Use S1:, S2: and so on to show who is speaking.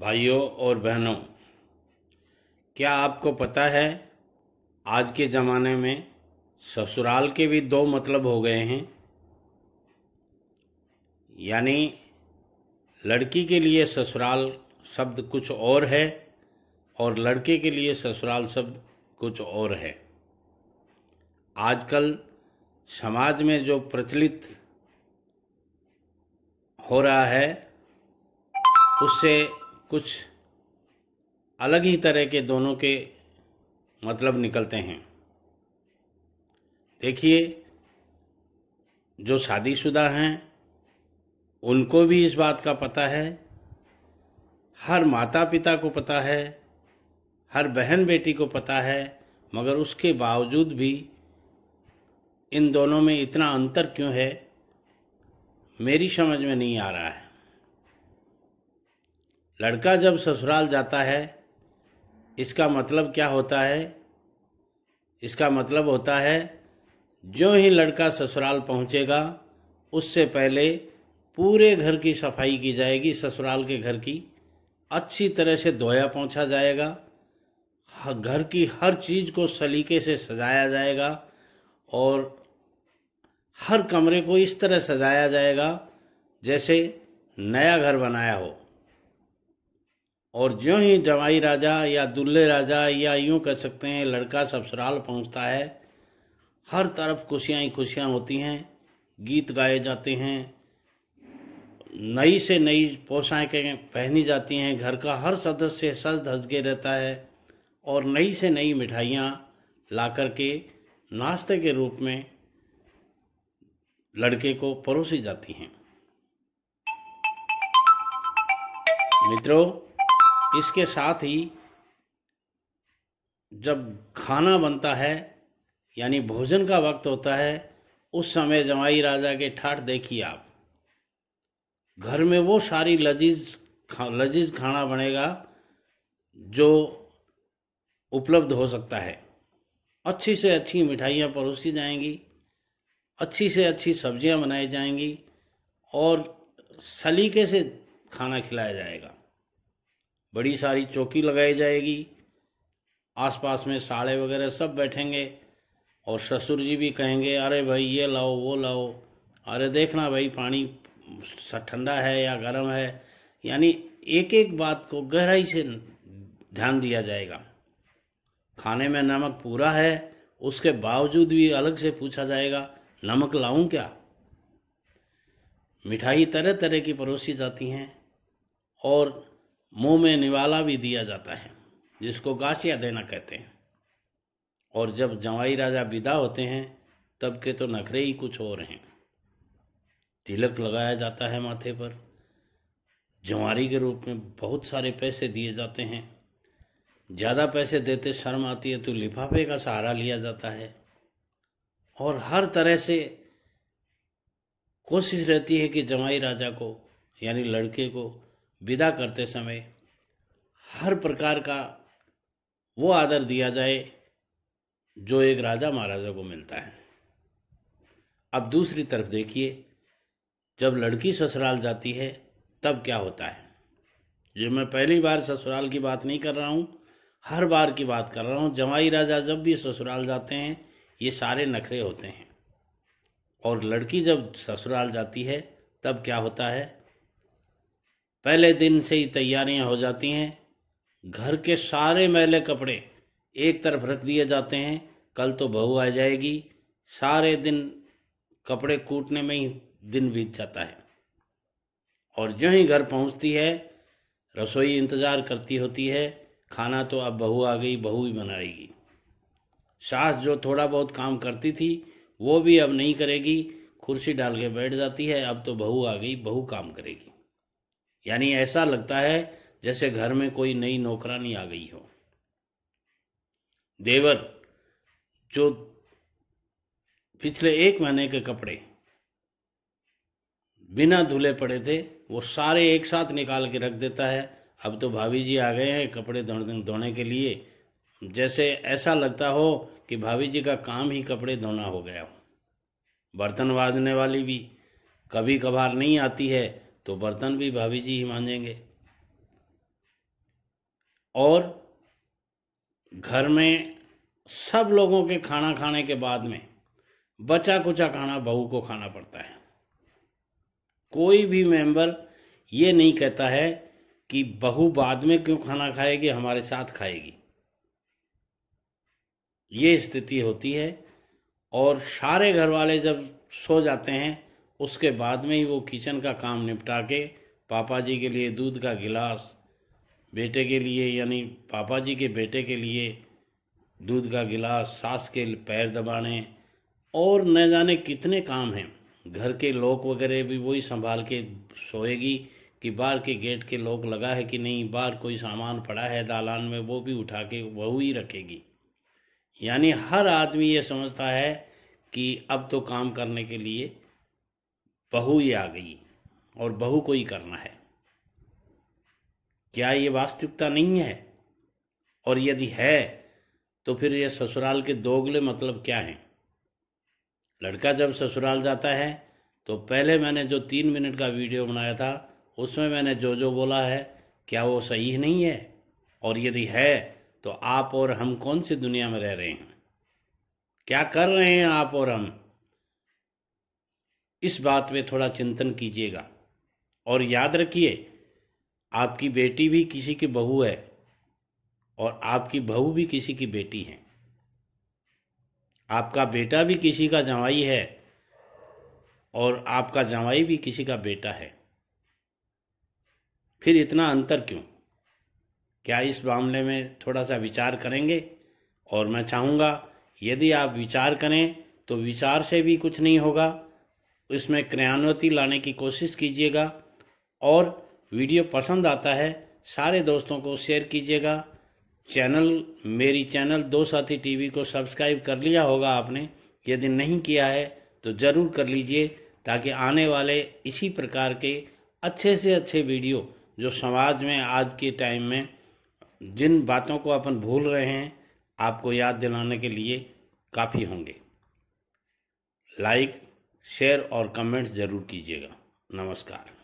S1: भाइयों और बहनों क्या आपको पता है आज के ज़माने में ससुराल के भी दो मतलब हो गए हैं यानी लड़की के लिए ससुराल शब्द कुछ और है और लड़के के लिए ससुराल शब्द कुछ और है आजकल समाज में जो प्रचलित हो रहा है उससे कुछ अलग ही तरह के दोनों के मतलब निकलते हैं देखिए जो शादीशुदा हैं उनको भी इस बात का पता है हर माता पिता को पता है हर बहन बेटी को पता है मगर उसके बावजूद भी इन दोनों में इतना अंतर क्यों है मेरी समझ में नहीं आ रहा है लड़का जब ससुराल जाता है इसका मतलब क्या होता है इसका मतलब होता है जो ही लड़का ससुराल पहुंचेगा उससे पहले पूरे घर की सफाई की जाएगी ससुराल के घर की अच्छी तरह से धोया पहुंचा जाएगा घर की हर चीज़ को सलीके से सजाया जाएगा और हर कमरे को इस तरह सजाया जाएगा जैसे नया घर बनाया हो और जो ही जवाई राजा या दुल्ले राजा या यूं कह सकते हैं लड़का ससुराल पहुंचता है हर तरफ खुशियाँ ही खुशियाँ होती हैं गीत गाए जाते हैं नई से नई पोशाकें पहनी जाती हैं घर का हर सदस्य सज धज के रहता है और नई से नई मिठाइयाँ ला कर के नाश्ते के रूप में लड़के को परोसी जाती हैं मित्रों इसके साथ ही जब खाना बनता है यानी भोजन का वक्त होता है उस समय जमाई राजा के ठाठ देखिए आप घर में वो सारी लजीज खा लजीज खाना बनेगा जो उपलब्ध हो सकता है अच्छी से अच्छी मिठाइयाँ परोसी जाएंगी अच्छी से अच्छी सब्जियाँ बनाई जाएंगी और सलीके से खाना खिलाया जाएगा बड़ी सारी चौकी लगाई जाएगी आसपास में साड़े वगैरह सब बैठेंगे और ससुर जी भी कहेंगे अरे भाई ये लाओ वो लाओ अरे देखना भाई पानी ठंडा है या गर्म है यानी एक एक बात को गहराई से ध्यान दिया जाएगा खाने में नमक पूरा है उसके बावजूद भी अलग से पूछा जाएगा नमक लाऊं क्या मिठाई तरह तरह की परोसी जाती हैं और मुंह में निवाला भी दिया जाता है जिसको गासिया देना कहते हैं और जब जवाई राजा विदा होते हैं तब के तो नखरे ही कुछ और हैं तिलक लगाया जाता है माथे पर जवारी के रूप में बहुत सारे पैसे दिए जाते हैं ज़्यादा पैसे देते शर्म आती है तो लिफाफे का सहारा लिया जाता है और हर तरह से कोशिश रहती है कि जमाई राजा को यानी लड़के को विदा करते समय हर प्रकार का वो आदर दिया जाए जो एक राजा महाराजा को मिलता है अब दूसरी तरफ देखिए जब लड़की ससुराल जाती है तब क्या होता है ये मैं पहली बार ससुराल की बात नहीं कर रहा हूँ हर बार की बात कर रहा हूँ जमाई राजा जब भी ससुराल जाते हैं ये सारे नखरे होते हैं और लड़की जब ससुराल जाती है तब क्या होता है पहले दिन से ही तैयारियां हो जाती हैं घर के सारे मैले कपड़े एक तरफ रख दिए जाते हैं कल तो बहू आ जाएगी सारे दिन कपड़े कूटने में ही दिन बीत जाता है और जो ही घर पहुंचती है रसोई इंतज़ार करती होती है खाना तो अब बहू आ गई बहू ही बनाएगी सास जो थोड़ा बहुत काम करती थी वो भी अब नहीं करेगी कुर्सी डाल के बैठ जाती है अब तो बहू आ गई बहू काम करेगी यानी ऐसा लगता है जैसे घर में कोई नई नौकरानी आ गई हो देवर जो पिछले एक महीने के कपड़े बिना धुले पड़े थे वो सारे एक साथ निकाल के रख देता है अब तो भाभी जी आ गए हैं कपड़े धोने के लिए जैसे ऐसा लगता हो कि भाभी जी का काम ही कपड़े धोना हो गया हो बर्तन वाजने वाली भी कभी कभार नहीं आती है तो बर्तन भी भाभी जी ही मांजेंगे और घर में सब लोगों के खाना खाने के बाद में बचा कुचा खाना बहू को खाना पड़ता है कोई भी मेंबर ये नहीं कहता है कि बहू बाद में क्यों खाना खाएगी हमारे साथ खाएगी ये स्थिति होती है और सारे घर वाले जब सो जाते हैं उसके बाद में ही वो किचन का काम निपटा के पापा जी के लिए दूध का गिलास बेटे के लिए यानी पापा जी के बेटे के लिए दूध का गिलास सास के पैर दबाने और न जाने कितने काम हैं घर के लोग वगैरह भी वही संभाल के सोएगी कि बाहर के गेट के लोग लगा है कि नहीं बाहर कोई सामान पड़ा है दालान में वो भी उठा के वह ही रखेगी यानी हर आदमी ये समझता है कि अब तो काम करने के लिए बहू ही आ गई और बहू को ही करना है क्या ये वास्तविकता नहीं है और यदि है तो फिर ये ससुराल के दोगले मतलब क्या हैं लड़का जब ससुराल जाता है तो पहले मैंने जो तीन मिनट का वीडियो बनाया था उसमें मैंने जो जो बोला है क्या वो सही नहीं है और यदि है तो आप और हम कौन सी दुनिया में रह रहे हैं क्या कर रहे हैं आप और हम इस बात में थोड़ा चिंतन कीजिएगा और याद रखिए आपकी बेटी भी किसी की बहू है और आपकी बहू भी किसी की बेटी है आपका बेटा भी किसी का जवाई है और आपका जवाई भी किसी का बेटा है फिर इतना अंतर क्यों क्या इस मामले में थोड़ा सा विचार करेंगे और मैं चाहूँगा यदि आप विचार करें तो विचार से भी कुछ नहीं होगा उसमें क्रियान्वती लाने की कोशिश कीजिएगा और वीडियो पसंद आता है सारे दोस्तों को शेयर कीजिएगा चैनल मेरी चैनल दो साथी टीवी को सब्सक्राइब कर लिया होगा आपने यदि नहीं किया है तो ज़रूर कर लीजिए ताकि आने वाले इसी प्रकार के अच्छे से अच्छे वीडियो जो समाज में आज के टाइम में जिन बातों को अपन भूल रहे हैं आपको याद दिलाने के लिए काफ़ी होंगे लाइक शेयर और कमेंट्स ज़रूर कीजिएगा नमस्कार